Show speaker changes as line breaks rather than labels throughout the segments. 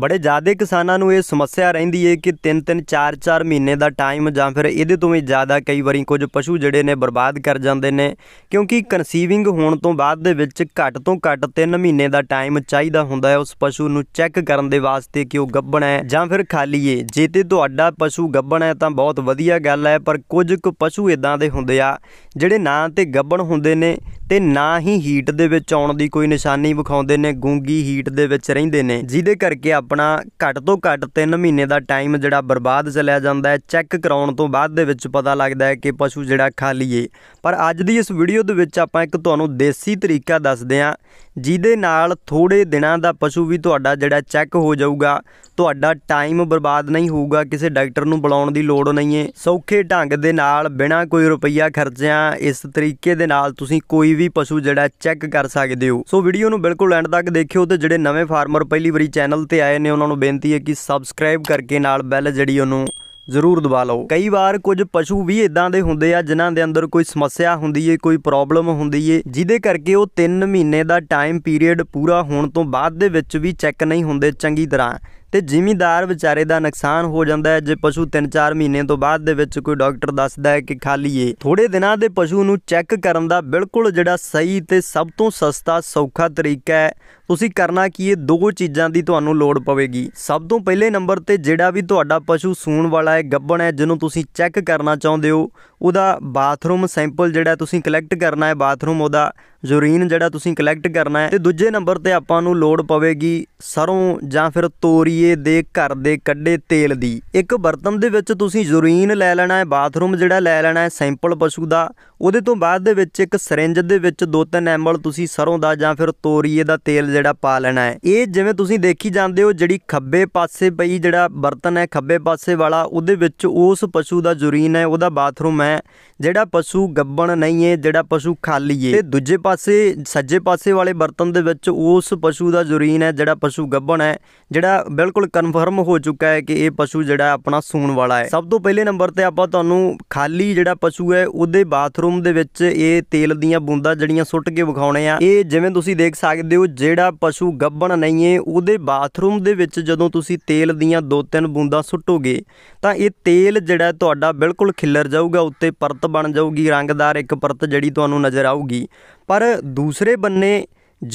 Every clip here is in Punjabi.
ਬੜੇ ਜ਼ਿਆਦਾ ਕਿਸਾਨਾਂ ਨੂੰ ਇਹ ਸਮੱਸਿਆ ਰਹਿੰਦੀ ਏ ਕਿ 3-3 4-4 ਮਹੀਨੇ ਦਾ ਟਾਈਮ ਜਾਂ ਫਿਰ ਇਹਦੇ ਤੋਂ ਵੀ ਜ਼ਿਆਦਾ ਕਈ ਵਾਰੀ ਕੁਝ ਪਸ਼ੂ ਜਿਹੜੇ ਨੇ ਬਰਬਾਦ ਕਰ ਜਾਂਦੇ ਨੇ ਕਿਉਂਕਿ ਕਨਸੀਵਿੰਗ ਹੋਣ ਤੋਂ ਬਾਅਦ ਦੇ ਵਿੱਚ ਘੱਟ ਤੋਂ ਘੱਟ 3 ਮਹੀਨੇ ਦਾ ਟਾਈਮ ਚਾਹੀਦਾ ਹੁੰਦਾ ਹੈ ਉਸ ਪਸ਼ੂ ਨੂੰ ਚੈੱਕ ਕਰਨ ਦੇ ਵਾਸਤੇ ਕਿ ਉਹ ਗੱਭਣ ਹੈ ਜਾਂ ਫਿਰ ਖਾਲੀ ਏ ਜੇ ਤੇ ਤੁਹਾਡਾ ਪਸ਼ੂ ਗੱਭਣ ਹੈ ਤਾਂ ਬਹੁਤ ਵਧੀਆ ਗੱਲ ਹੈ ਪਰ ਕੁਝ ਕੁ ਪਸ਼ੂ ਇਦਾਂ ਦੇ ਹੁੰਦੇ ਆ ਜਿਹੜੇ ਨਾਂ ਤੇ ਗੱਭਣ ਹੁੰਦੇ ਨੇ ਤੇ ਨਾ ਹੀ ਹੀਟ ਦੇ ਵਿੱਚ ਆਉਣ ਦੀ ਕੋਈ ਨਿਸ਼ਾਨੀ ਵਿਖਾਉਂਦੇ ਨੇ ਗੂੰਗੀ ਹੀਟ ਦੇ ਵਿੱਚ ਰਹਿੰਦੇ ਨੇ ਜਿਹਦੇ ਕਰਕੇ ਆਪਣਾ ਘੱਟ ਤੋਂ ਘੱਟ 3 ਮਹੀਨੇ ਦਾ ਟਾਈਮ ਜਿਹੜਾ ਬਰਬਾਦ ਚਲਿਆ ਜਾਂਦਾ ਹੈ ਚੈੱਕ ਕਰਾਉਣ ਤੋਂ ਬਾਅਦ ਦੇ ਵਿੱਚ ਪਤਾ ਲੱਗਦਾ ਹੈ ਕਿ ਪਸ਼ੂ ਜਿਹੜਾ ਖਾਲੀ ਏ ਪਰ ਅੱਜ ਦੀ ਇਸ ਵੀਡੀਓ ਦੇ ਵਿੱਚ ਆਪਾਂ ਇੱਕ ਤੁਹਾਨੂੰ ਦੇਸੀ ਤਰੀਕਾ ਦੱਸਦੇ ਆਂ ਜਿਹਦੇ ਨਾਲ ਥੋੜੇ ਦਿਨਾਂ ਦਾ ਪਸ਼ੂ ਵੀ ਤੁਹਾਡਾ ਜਿਹੜਾ ਚੈੱਕ ਹੋ ਜਾਊਗਾ ਤੁਹਾਡਾ ਟਾਈਮ ਬਰਬਾਦ ਨਹੀਂ ਹੋਊਗਾ ਕਿਸੇ ਡਾਕਟਰ ਨੂੰ ਬੁਲਾਉਣ ਦੀ ਲੋੜ ਨਹੀਂ ਹੈ ਸੌਖੇ ਢੰਗ ਦੇ ਨਾਲ ਬਿਨਾਂ ਕੋਈ ਰੁਪਈਆ ਖਰਚਿਆਂ ਇਸ ਤਰੀਕੇ ਦੇ ਨਾਲ ਤੁਸੀਂ ਕੋਈ ਵੀ ਪਸ਼ੂ ਜਿਹੜਾ ਚੈੱਕ ਕਰ ਸਕਦੇ ਹੋ ਸੋ ਵੀਡੀਓ ਨੂੰ ਬਿਲਕੁਲ ਐਂਡ ਤੱਕ ਦੇਖਿਓ ਤੇ ਜਿਹੜੇ ਨਵੇਂ ਫਾਰਮਰ ਪਹਿਲੀ ਵਾਰੀ ਚੈਨਲ ਤੇ ਆਏ ਨੇ ਉਹਨਾਂ ਨੂੰ ਬੇਨਤੀ ਹੈ ਕਿ ਸਬਸਕ੍ਰਾਈਬ ਕਰਕੇ ਨਾਲ ਬੈਲ ਜਿਹੜੀ ਉਹਨੂੰ ਜ਼ਰੂਰ ਦਬਾ ਲਓ ਕਈ ਵਾਰ ਕੁਝ ਪਸ਼ੂ ਵੀ ਇਦਾਂ ਦੇ ਹੁੰਦੇ ਆ ਜਿਨ੍ਹਾਂ ਦੇ ਅੰਦਰ ਕੋਈ ਸਮੱਸਿਆ ਹੁੰਦੀ ਏ ਕੋਈ ਪ੍ਰੋਬਲਮ ਹੁੰਦੀ ਏ ਜਿਹਦੇ ਕਰਕੇ ਉਹ 3 ਮਹੀਨੇ ਦਾ ਟਾਈਮ ਪੀਰੀਅਡ ਪੂਰਾ ਹੋਣ ਤੋਂ ਬਾਅਦ ਦੇ ਵਿੱਚ ਵੀ ਚੈੱਕ ਨਹੀਂ ਹੁੰਦੇ ਚੰਗੀ ਤਰ੍ਹਾਂ ਤੇ ਜ਼ਿਮੀਂਦਾਰ ਵਿਚਾਰੇ ਦਾ ਨੁਕਸਾਨ ਹੋ ਜਾਂਦਾ ਹੈ ਜੇ ਪਸ਼ੂ 3-4 ਮਹੀਨੇ ਤੋਂ ਬਾਅਦ ਦੇ ਵਿੱਚ ਕੋਈ ਡਾਕਟਰ ਦੱਸਦਾ ਹੈ ਕਿ ਖਾਲੀ ਏ ਥੋੜੇ ਦਿਨਾਂ ਦੇ ਪਸ਼ੂ ਨੂੰ ਚੈੱਕ ਕਰਨ ਦਾ ਬਿਲਕੁਲ ਜਿਹੜਾ ਸਹੀ ਤੇ ਸਭ ਤੋਂ ਸਸਤਾ ਸੌਖਾ ਤਰੀਕਾ ਹੈ ਤੁਸੀਂ ਕਰਨਾ ਕੀ ਇਹ ਦੋ ਚੀਜ਼ਾਂ ਦੀ ਤੁਹਾਨੂੰ ਲੋੜ ਪਵੇਗੀ ਸਭ ਤੋਂ ਪਹਿਲੇ ਨੰਬਰ ਤੇ ਜਿਹੜਾ ਵੀ ਤੁਹਾਡਾ ਪਸ਼ੂ ਸੂਣ ਵਾਲਾ ਹੈ ਗੱਬਣ ਹੈ ਜਿਹਨੂੰ ਤੁਸੀਂ ਚੈੱਕ ਕਰਨਾ ਚਾਹੁੰਦੇ ਹੋ ਉਹਦਾ ਬਾਥਰੂਮ ਸੈਂਪਲ ਜਿਹੜਾ ਤੁਸੀਂ ਕਲੈਕਟ ਕਰਨਾ ਹੈ ਬਾਥਰੂਮ ਉਹਦਾ ਜ਼ੁਰੀਨ ਜਿਹੜਾ ਤੁਸੀਂ ਕਲੈਕਟ ਕਰਨਾ ਹੈ ਤੇ ਦੂਜੇ ਨੰਬਰ ਤੇ ਆਪਾਂ ਨੂੰ ਲੋੜ ਪਵੇਗੀ ਸਰੋਂ ਜਾਂ ਫਿਰ ਤੋਰੀਏ ਦੇ ਘਰ ਦੇ ਕੱਢੇ ਤੇਲ ਦੀ ਇੱਕ ਬਰਤਨ ਦੇ ਵਿੱਚ ਤੁਸੀਂ ਜ਼ੁਰੀਨ ਲੈ ਲੈਣਾ ਹੈ ਬਾਥਰੂਮ ਜਿਹੜਾ ਲੈ ਲੈਣਾ ਹੈ ਸੈਂਪਲ ਪਸ਼ੂ ਦਾ ਉਹਦੇ ਤੋਂ ਬਾਅਦ ਦੇ ਵਿੱਚ ਇੱਕ ਸਿਰਿੰਜ ਦੇ ਵਿੱਚ ਦੋ ਤਿੰਨ ਐਮਲ ਤੁਸੀਂ ਸਰੋਂ ਦਾ ਜਾਂ ਫਿਰ ਤੋਰੀਏ ਦਾ ਤੇਲ ਜਿਹੜਾ ਪਾ ਲੈਣਾ ਹੈ ਇਹ ਜਿਵੇਂ ਤੁਸੀਂ ਦੇਖੀ ਜਾਂਦੇ ਹੋ ਜਿਹੜੀ ਖੱਬੇ ਪਾਸੇ ਪਈ ਜਿਹੜਾ ਬਰਤਨ ਹੈ ਖੱਬੇ ਪਾਸੇ ਵਾਲਾ ਉਹਦੇ ਵਿੱਚ ਉਸ ਪਸ਼ੂ ਦਾ ਜੁਰੀਨ ਹੈ ਉਹਦਾ ਬਾਥਰੂਮ ਹੈ ਜਿਹੜਾ ਪਸ਼ੂ ਗੱਬਣ ਨਹੀਂ ਹੈ ਜਿਹੜਾ ਪਸ਼ੂ ਖਾਲੀ ਹੈ ਤੇ ਦੂਜੇ ਪਾਸੇ ਸੱਜੇ ਪਾਸੇ ਵਾਲੇ ਬਰਤਨ ਦੇ ਵਿੱਚ ਉਸ ਪਸ਼ੂ ਦਾ ਜੁਰੀਨ ਹੈ ਜਿਹੜਾ ਪਸ਼ੂ ਗੱਬਣ ਹੈ ਜਿਹੜਾ ਬਿਲਕੁਲ ਕਨਫਰਮ ਹੋ ਚੁੱਕਾ ਹੈ ਕਿ ਇਹ ਪਸ਼ੂ ਜਿਹੜਾ ਆਪਣਾ ਸੂਣ ਵਾਲਾ ਹੈ ਸਭ ਤੋਂ ਪਹਿਲੇ ਨੰਬਰ ਤੇ ਆਪਾਂ ਤੁਹਾਨੂੰ ਖਾਲੀ ਜਿਹੜਾ ਪਸ਼ੂ ਹੈ ਉਹਦੇ ਬਾਥਰੂਮ ਦੇ ਵਿੱਚ ਇਹ ਤੇਲ ਦੀਆਂ ਬੂੰਦਾਂ ਜਿਹੜੀਆਂ ਸੁੱਟ ਕੇ ਵਿਖਾਉਣੇ ਆ ਇਹ ਜਿਵੇਂ ਤੁਸੀਂ ਦੇਖ ਸਕਦੇ ਹੋ ਜਿਹੜਾ ਜਿਹੜਾ ਪਸ਼ੂ ਗੱਭਣ ਨਹੀਂ ਏ ਉਹਦੇ ਬਾਥਰੂਮ ਦੇ ਵਿੱਚ ਜਦੋਂ ਤੁਸੀਂ ਤੇਲ ਦੀਆਂ ਦੋ ਤਿੰਨ ਬੂੰਦਾਂ ਸੁੱਟੋਗੇ ਤਾਂ ਇਹ ਤੇਲ ਜਿਹੜਾ ਤੁਹਾਡਾ ਬਿਲਕੁਲ ਖਿੱਲਰ ਜਾਊਗਾ ਉੱਤੇ ਪਰਤ ਬਣ ਜਾਊਗੀ ਰੰਗਦਾਰ ਇੱਕ ਪਰਤ ਜਿਹੜੀ ਤੁਹਾਨੂੰ ਨਜ਼ਰ ਆਊਗੀ ਪਰ ਦੂਸਰੇ ਬੰਨੇ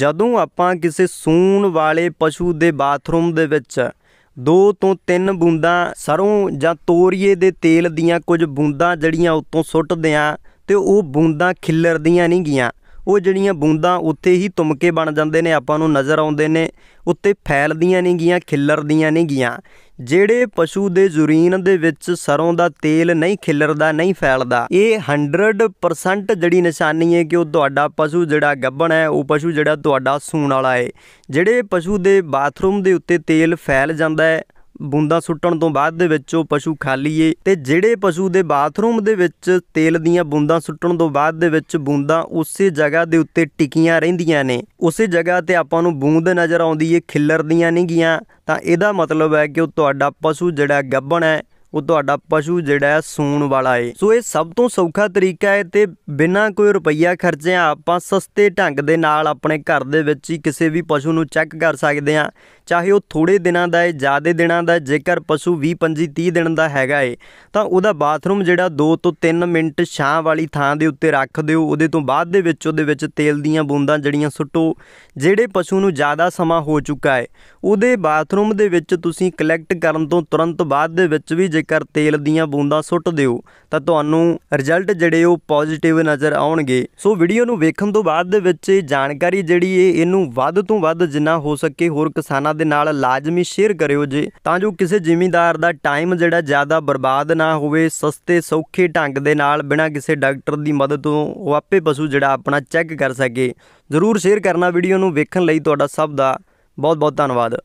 ਜਦੋਂ ਆਪਾਂ ਕਿਸੇ ਸੂਣ ਵਾਲੇ ਪਸ਼ੂ ਦੇ ਬਾਥਰੂਮ ਦੇ ਵਿੱਚ ਦੋ ਤੋਂ ਤਿੰਨ ਬੂੰਦਾਂ ਸਰੋਂ ਜਾਂ ਤੋਰੀਏ ਦੇ ਤੇਲ ਦੀਆਂ ਕੁਝ ਬੂੰਦਾਂ ਜਿਹੜੀਆਂ ਉੱਤੋਂ ਸੁੱਟਦੇ ਆ ਤੇ ਉਹ ਬੂੰਦਾਂ ਖਿੱਲਰਦੀਆਂ ਨਹੀਂ ਗਈਆਂ ਉਹ ਜਿਹੜੀਆਂ ਬੂੰਦਾਂ ਉੱਥੇ ਹੀ ਤੁਮਕੇ ਬਣ ਜਾਂਦੇ ਨੇ ਆਪਾਂ ਨੂੰ ਨਜ਼ਰ ਆਉਂਦੇ ਨੇ ਉੱਤੇ ਫੈਲਦੀਆਂ ਨਹੀਂ ਗੀਆਂ ਖਿੱਲਰਦੀਆਂ ਨਹੀਂ ਗੀਆਂ ਜਿਹੜੇ ਪਸ਼ੂ ਦੇ ਜ਼ੁਰੀਨ ਦੇ ਵਿੱਚ ਸਰੋਂ ਦਾ ਤੇਲ ਨਹੀਂ ਖਿੱਲਰਦਾ ਨਹੀਂ ਫੈਲਦਾ ਇਹ 100% ਜਿਹੜੀ ਨਿਸ਼ਾਨੀ ਹੈ ਕਿ ਉਹ ਤੁਹਾਡਾ ਪਸ਼ੂ ਜਿਹੜਾ ਗੱਭਣ ਹੈ ਉਹ ਪਸ਼ੂ ਜਿਹੜਾ ਤੁਹਾਡਾ ਸੂਣ ਵਾਲਾ ਹੈ ਜਿਹੜੇ ਪਸ਼ੂ ਦੇ ਬਾਥਰੂਮ ਦੇ ਉੱਤੇ ਤੇਲ ਫੈਲ ਜਾਂਦਾ ਹੈ ਬੂੰਦਾ ਸੁੱਟਣ ਤੋਂ ਬਾਅਦ ਦੇ ਵਿੱਚ ਉਹ ਪਸ਼ੂ ਖਾਲੀ ਏ ਤੇ ਜਿਹੜੇ ਪਸ਼ੂ ਦੇ ਬਾਥਰੂਮ ਦੇ ਵਿੱਚ ਤੇਲ ਦੀਆਂ ਬੂੰਦਾਂ ਸੁੱਟਣ ਤੋਂ ਬਾਅਦ ਦੇ ਵਿੱਚ ਬੂੰਦਾਂ ਉਸੇ ਜਗ੍ਹਾ ਦੇ ਉੱਤੇ ਟਿਕੀਆਂ ਰਹਿੰਦੀਆਂ ਨੇ ਉਸੇ ਜਗ੍ਹਾ ਤੇ ਆਪਾਂ ਨੂੰ ਬੂੰਦ ਨਜ਼ਰ ਆਉਂਦੀ ਏ ਖਿੱਲਰਦੀਆਂ ਨਹੀਂ ਗੀਆਂ ਤਾਂ ਇਹਦਾ ਮਤਲਬ ਹੈ ਕਿ ਉਹ ਤੁਹਾਡਾ ਪਸ਼ੂ ਜਿਹੜਾ ਗੱਬਣ ਹੈ ਉਹ ਤੁਹਾਡਾ ਪਸ਼ੂ ਜਿਹੜਾ ਹੈ ਸੂਣ ਵਾਲਾ ਏ ਸੋ ਇਹ ਸਭ ਤੋਂ ਸੌਖਾ ਤਰੀਕਾ ਹੈ ਤੇ ਬਿਨਾਂ ਕੋਈ ਰੁਪਈਆ ਖਰਚਿਆਂ ਆਪਾਂ ਸਸਤੇ ਢੰਗ ਦੇ ਨਾਲ ਆਪਣੇ ਘਰ ਦੇ ਵਿੱਚ ਹੀ ਕਿਸੇ ਵੀ ਪਸ਼ੂ ਨੂੰ ਚੈੱਕ ਕਰ ਸਕਦੇ ਹਾਂ ਚਾਹੇ ਉਹ ਥੋੜੇ ਦਿਨਾਂ ਦਾ ਹੈ ਜ਼ਿਆਦੇ ਦਿਨਾਂ ਦਾ ਜੇਕਰ ਪਸ਼ੂ 20 25 30 ਦਿਨ ਦਾ ਹੈਗਾ ਏ ਤਾਂ ਉਹਦਾ ਬਾਥਰੂਮ ਜਿਹੜਾ 2 ਤੋਂ 3 ਮਿੰਟ ਛਾਂ ਵਾਲੀ ਥਾਂ ਦੇ ਉੱਤੇ ਰੱਖ ਦਿਓ ਉਹਦੇ ਤੋਂ ਬਾਅਦ ਦੇ ਵਿੱਚ ਉਹਦੇ ਵਿੱਚ ਤੇਲ ਦੀਆਂ ਬੂੰਦਾਂ ਜੜੀਆਂ ਸੁੱਟੋ ਜਿਹੜੇ ਪਸ਼ੂ ਨੂੰ ਜ਼ਿਆਦਾ ਸਮਾਂ ਹੋ ਚੁੱਕਾ ਹੈ ਉਹਦੇ ਬਾਥਰੂਮ ਦੇ ਵਿੱਚ ਤੁਸੀਂ ਕਲੈਕਟ ਕਰਨ ਤੋਂ ਤੁਰੰਤ ਬਾਅਦ ਦੇ ਵਿੱਚ ਵੀ ਜੇਕਰ ਤੇਲ ਦੀਆਂ ਬੂੰਦਾਂ ਸੁੱਟ ਦਿਓ ਤਾਂ ਤੁਹਾਨੂੰ ਰਿਜ਼ਲਟ ਜਿਹੜੇ ਉਹ ਪੋਜ਼ਿਟਿਵ ਨਜ਼ਰ ਆਉਣਗੇ ਸੋ ਵੀਡੀਓ ਨੂੰ ਵੇਖਣ ਤੋਂ ਬਾਅਦ ਦੇ ਵਿੱਚ ਜਾਣਕਾਰੀ ਜਿਹੜੀ ਇਹ ਇਹਨੂੰ ਵੱਧ ਤੋਂ ਵੱਧ ਜਿੰਨਾ ਹੋ ਸਕੇ ਹੋਰ ਕਿਸਾਨਾਂ ਦੇ ਨਾਲ ਲਾਜ਼ਮੀ ਸ਼ੇਅਰ ਕਰਿਓ ਜੇ ਤਾਂ ਜੋ ਕਿਸੇ ਜ਼ਿਮੀਂਦਾਰ ਦਾ ਟਾਈਮ ਜਿਹੜਾ ਜ਼ਿਆਦਾ ਬਰਬਾਦ ਨਾ ਹੋਵੇ ਸਸਤੇ ਸੌਖੇ ਢੰਗ ਦੇ ਨਾਲ ਬਿਨਾਂ ਕਿਸੇ ਡਾਕਟਰ ਦੀ ਮਦਦ ਤੋਂ ਉਹ ਆਪੇ ਪਸ਼ੂ ਜਿਹੜਾ ਆਪਣਾ ਚੈੱਕ ਕਰ ਸਕੇ ਜ਼ਰੂਰ ਸ਼ੇਅਰ ਕਰਨਾ ਵੀਡੀਓ ਨੂੰ ਵੇਖਣ ਲਈ ਤੁਹਾਡਾ ਸਭ ਦਾ ਬਹੁਤ ਬਹੁਤ ਧੰਨਵਾਦ